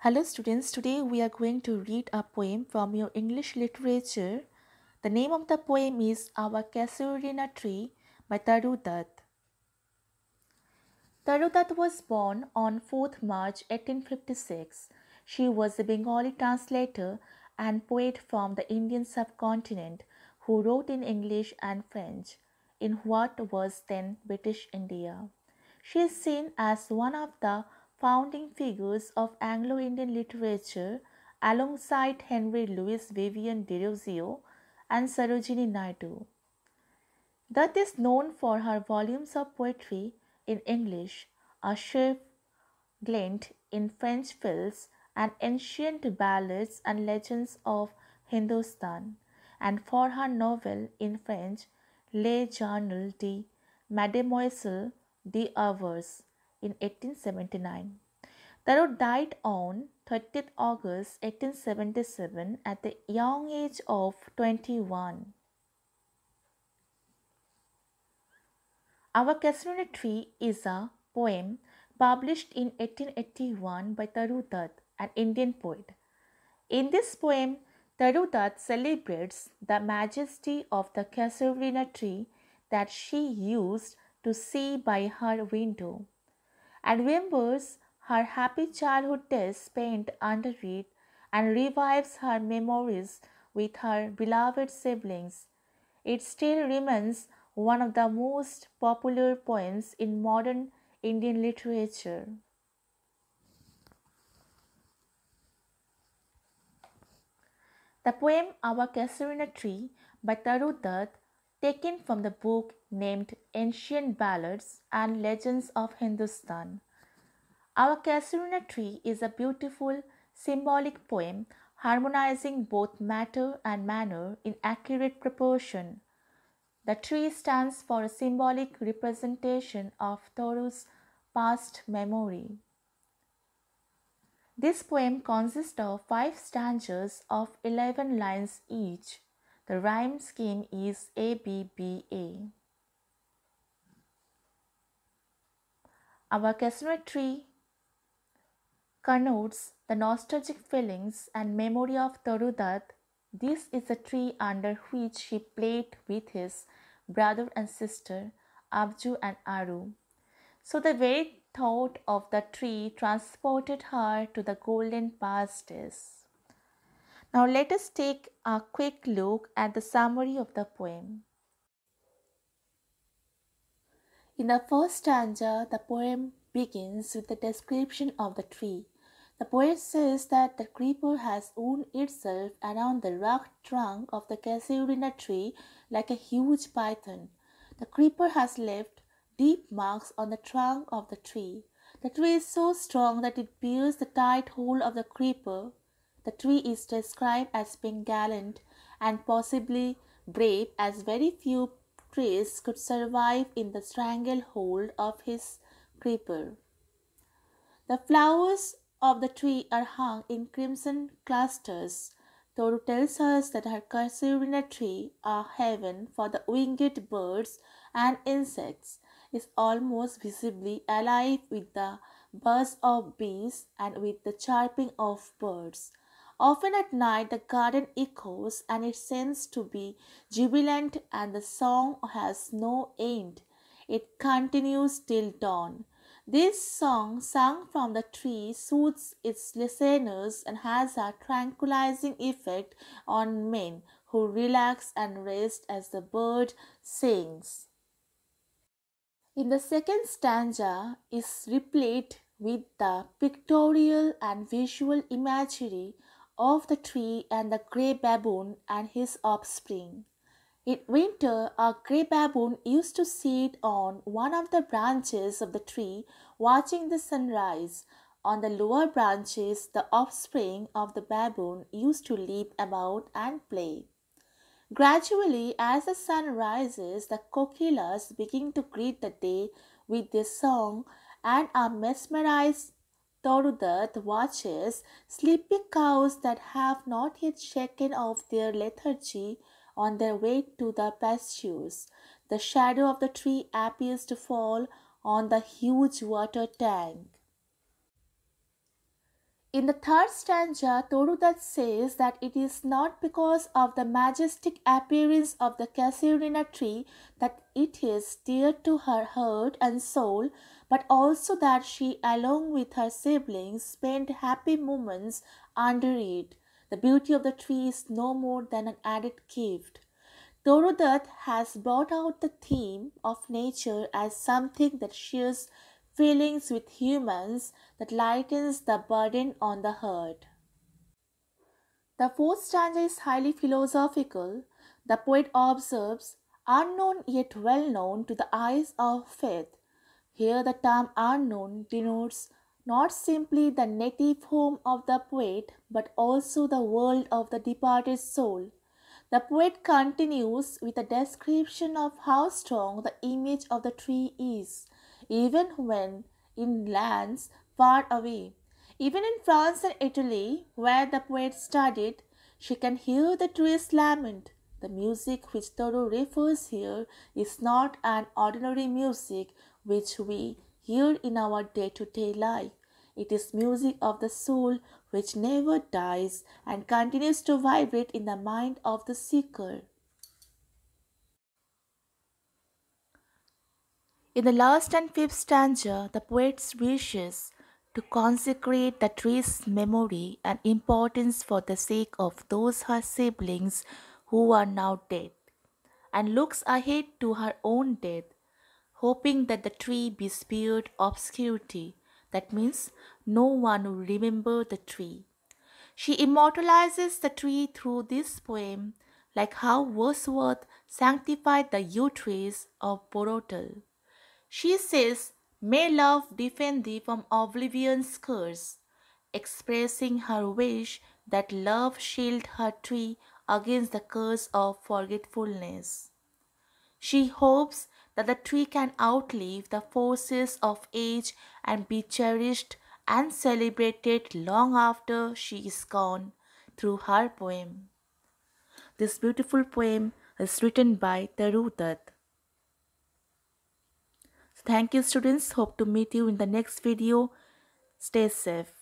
Hello students, today we are going to read a poem from your English literature. The name of the poem is Our Casuarina Tree by Tarudat. Tarudat was born on 4th March 1856. She was a Bengali translator and poet from the Indian subcontinent who wrote in English and French in what was then British India. She is seen as one of the founding figures of Anglo Indian literature alongside Henry Louis Vivian Derosio and Sarojini Naidu. That is known for her volumes of poetry in English, A Chef Glint in French Fills, and Ancient Ballads and Legends of Hindustan, and for her novel in French, Les Journal de Mademoiselle de in 1879. Thoreau died on 30th August 1877 at the young age of 21. Our Cashmere Tree is a poem published in 1881 by Tarudat, an Indian poet. In this poem, Tarudat celebrates the majesty of the Casuarina tree that she used to see by her window and remembers her happy childhood days spent under it and revives her memories with her beloved siblings. It still remains one of the most popular poems in modern Indian literature. The poem Our Casuarina Tree by Taru taken from the book named Ancient Ballads and Legends of Hindustan. Our Kasurna tree is a beautiful symbolic poem harmonizing both matter and manner in accurate proportion. The tree stands for a symbolic representation of Thoreau's past memory. This poem consists of five stanzas of 11 lines each the rhyme scheme is ABBA. Our castanet tree connotes the nostalgic feelings and memory of Torudat. This is the tree under which he played with his brother and sister, Abju and Aru. So the very thought of the tree transported her to the golden past days. Now let us take a quick look at the summary of the poem. In the first stanza, the poem begins with the description of the tree. The poet says that the creeper has wound itself around the rock trunk of the casuarina tree like a huge python. The creeper has left deep marks on the trunk of the tree. The tree is so strong that it bears the tight hold of the creeper, the tree is described as being gallant and possibly brave as very few trees could survive in the stranglehold of his creeper. The flowers of the tree are hung in crimson clusters. Toru tells us that her cursive in a tree, a heaven for the winged birds and insects, is almost visibly alive with the buzz of bees and with the chirping of birds. Often at night, the garden echoes and it seems to be jubilant, and the song has no end. It continues till dawn. This song, sung from the tree, soothes its listeners and has a tranquilizing effect on men who relax and rest as the bird sings. In the second stanza is replete with the pictorial and visual imagery of the tree and the gray baboon and his offspring. In winter, a gray baboon used to sit on one of the branches of the tree, watching the sunrise. On the lower branches, the offspring of the baboon used to leap about and play. Gradually, as the sun rises, the kokilas begin to greet the day with their song and are mesmerized Torudat watches sleepy cows that have not yet shaken off their lethargy on their way to the pastures. The shadow of the tree appears to fall on the huge water tank. In the third stanza, Torudat says that it is not because of the majestic appearance of the Casuarina tree that it is dear to her heart and soul, but also that she, along with her siblings, spent happy moments under it. The beauty of the tree is no more than an added gift. Torudat has brought out the theme of nature as something that shares feelings with humans that lightens the burden on the herd. The fourth stanza is highly philosophical. The poet observes, unknown yet well known to the eyes of faith. Here, the term unknown denotes not simply the native home of the poet, but also the world of the departed soul. The poet continues with a description of how strong the image of the tree is even when in lands far away. Even in France and Italy, where the poet studied, she can hear the trees lament. The music which Thoreau refers here is not an ordinary music which we hear in our day to day life. It is music of the soul which never dies and continues to vibrate in the mind of the seeker. In the last and fifth stanza, the poet wishes to consecrate the tree's memory and importance for the sake of those her siblings who are now dead, and looks ahead to her own death, hoping that the tree be spared obscurity. That means no one will remember the tree. She immortalizes the tree through this poem, like how Wordsworth sanctified the yew trees of Borotel. She says, May love defend thee from oblivion's curse, expressing her wish that love shield her tree against the curse of forgetfulness. She hopes that the tree can outlive the forces of age and be cherished and celebrated long after she is gone through her poem. This beautiful poem is written by Tarudat. Thank you students. Hope to meet you in the next video. Stay safe.